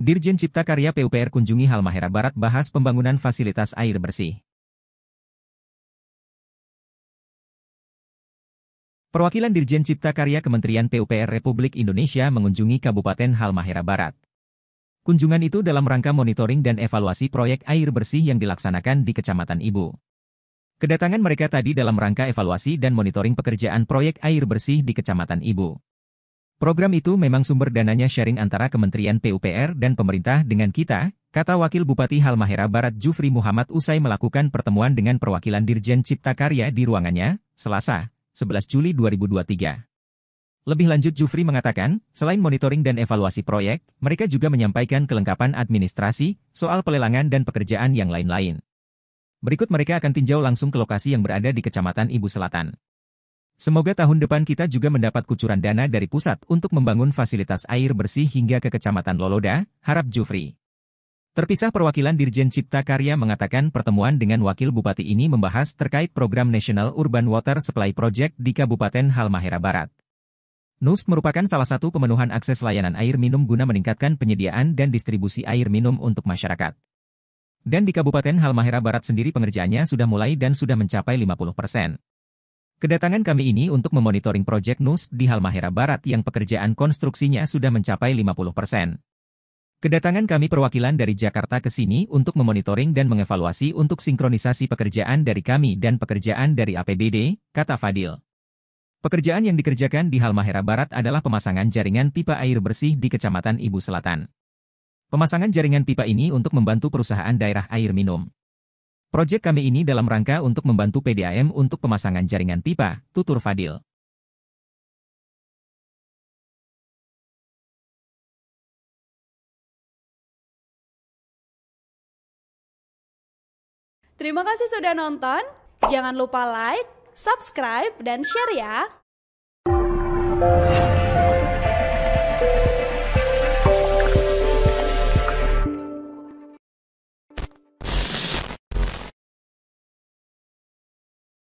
Dirjen Cipta Karya PUPR kunjungi Halmahera Barat bahas pembangunan fasilitas air bersih. Perwakilan Dirjen Cipta Karya Kementerian PUPR Republik Indonesia mengunjungi Kabupaten Halmahera Barat. Kunjungan itu dalam rangka monitoring dan evaluasi proyek air bersih yang dilaksanakan di Kecamatan Ibu. Kedatangan mereka tadi dalam rangka evaluasi dan monitoring pekerjaan proyek air bersih di Kecamatan Ibu. Program itu memang sumber dananya sharing antara Kementerian PUPR dan pemerintah dengan kita, kata Wakil Bupati Halmahera Barat Jufri Muhammad usai melakukan pertemuan dengan perwakilan Dirjen Cipta Karya di ruangannya, Selasa, 11 Juli 2023. Lebih lanjut Jufri mengatakan, selain monitoring dan evaluasi proyek, mereka juga menyampaikan kelengkapan administrasi, soal pelelangan dan pekerjaan yang lain-lain. Berikut mereka akan tinjau langsung ke lokasi yang berada di Kecamatan Ibu Selatan. Semoga tahun depan kita juga mendapat kucuran dana dari pusat untuk membangun fasilitas air bersih hingga ke Kecamatan Loloda, harap Jufri. Terpisah perwakilan Dirjen Cipta Karya mengatakan pertemuan dengan Wakil Bupati ini membahas terkait program National Urban Water Supply Project di Kabupaten Halmahera Barat. NUS merupakan salah satu pemenuhan akses layanan air minum guna meningkatkan penyediaan dan distribusi air minum untuk masyarakat. Dan di Kabupaten Halmahera Barat sendiri pengerjaannya sudah mulai dan sudah mencapai 50 persen. Kedatangan kami ini untuk memonitoring proyek NUS di Halmahera Barat yang pekerjaan konstruksinya sudah mencapai 50%. persen. Kedatangan kami perwakilan dari Jakarta ke sini untuk memonitoring dan mengevaluasi untuk sinkronisasi pekerjaan dari kami dan pekerjaan dari APBD, kata Fadil. Pekerjaan yang dikerjakan di Halmahera Barat adalah pemasangan jaringan pipa air bersih di Kecamatan Ibu Selatan. Pemasangan jaringan pipa ini untuk membantu perusahaan daerah air minum. Proyek kami ini dalam rangka untuk membantu PDAM untuk pemasangan jaringan pipa, tutur Fadil. Terima kasih sudah nonton. Jangan lupa like, subscribe, dan share ya.